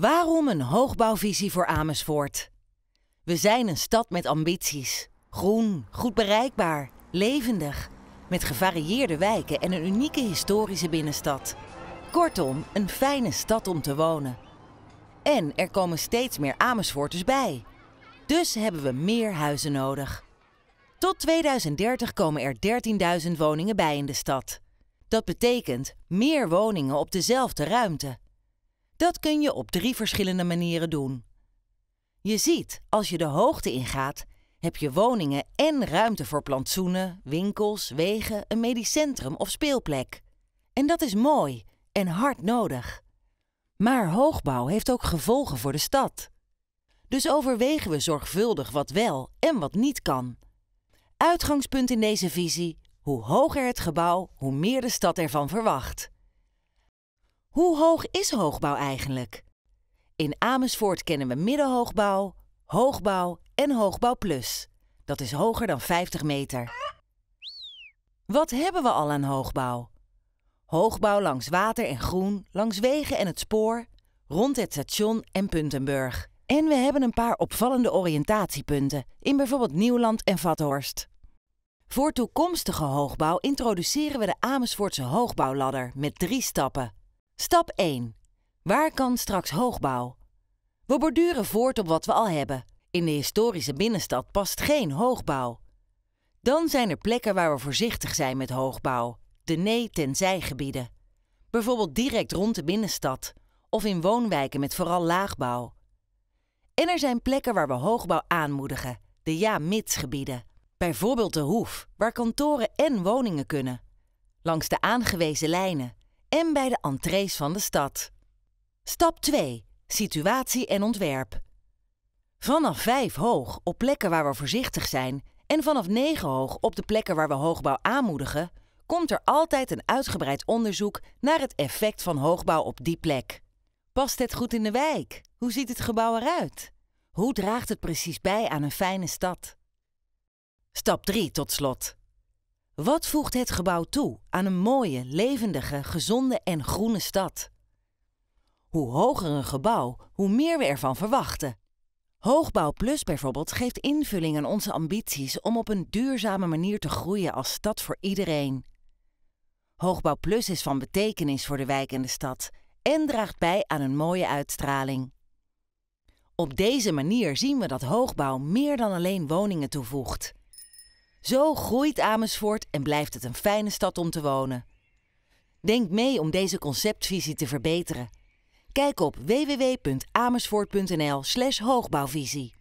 Waarom een hoogbouwvisie voor Amersfoort? We zijn een stad met ambities. Groen, goed bereikbaar, levendig. Met gevarieerde wijken en een unieke historische binnenstad. Kortom, een fijne stad om te wonen. En er komen steeds meer Amersfoorters bij. Dus hebben we meer huizen nodig. Tot 2030 komen er 13.000 woningen bij in de stad. Dat betekent meer woningen op dezelfde ruimte. Dat kun je op drie verschillende manieren doen. Je ziet, als je de hoogte ingaat, heb je woningen en ruimte voor plantsoenen, winkels, wegen, een medisch centrum of speelplek. En dat is mooi en hard nodig. Maar hoogbouw heeft ook gevolgen voor de stad. Dus overwegen we zorgvuldig wat wel en wat niet kan. Uitgangspunt in deze visie: hoe hoger het gebouw, hoe meer de stad ervan verwacht. Hoe hoog is hoogbouw eigenlijk? In Amersfoort kennen we middenhoogbouw, hoogbouw en hoogbouw plus. Dat is hoger dan 50 meter. Wat hebben we al aan hoogbouw? Hoogbouw langs water en groen, langs wegen en het spoor, rond het station en Puntenburg. En we hebben een paar opvallende oriëntatiepunten in bijvoorbeeld Nieuwland en Vathorst. Voor toekomstige hoogbouw introduceren we de Amersfoortse hoogbouwladder met drie stappen. Stap 1. Waar kan straks hoogbouw? We borduren voort op wat we al hebben. In de historische binnenstad past geen hoogbouw. Dan zijn er plekken waar we voorzichtig zijn met hoogbouw, de nee-tenzij-gebieden. Bijvoorbeeld direct rond de binnenstad of in woonwijken met vooral laagbouw. En er zijn plekken waar we hoogbouw aanmoedigen, de ja-mits-gebieden. Bijvoorbeeld de Hoef, waar kantoren en woningen kunnen. Langs de aangewezen lijnen, en bij de entrees van de stad. Stap 2. Situatie en ontwerp. Vanaf 5 hoog op plekken waar we voorzichtig zijn en vanaf 9 hoog op de plekken waar we hoogbouw aanmoedigen, komt er altijd een uitgebreid onderzoek naar het effect van hoogbouw op die plek. Past het goed in de wijk? Hoe ziet het gebouw eruit? Hoe draagt het precies bij aan een fijne stad? Stap 3 tot slot. Wat voegt het gebouw toe aan een mooie, levendige, gezonde en groene stad? Hoe hoger een gebouw, hoe meer we ervan verwachten. Hoogbouw Plus bijvoorbeeld geeft invulling aan onze ambities om op een duurzame manier te groeien als stad voor iedereen. Hoogbouw Plus is van betekenis voor de wijk en de stad en draagt bij aan een mooie uitstraling. Op deze manier zien we dat hoogbouw meer dan alleen woningen toevoegt. Zo groeit Amersfoort en blijft het een fijne stad om te wonen. Denk mee om deze conceptvisie te verbeteren. Kijk op www.amersfoort.nl/hoogbouwvisie.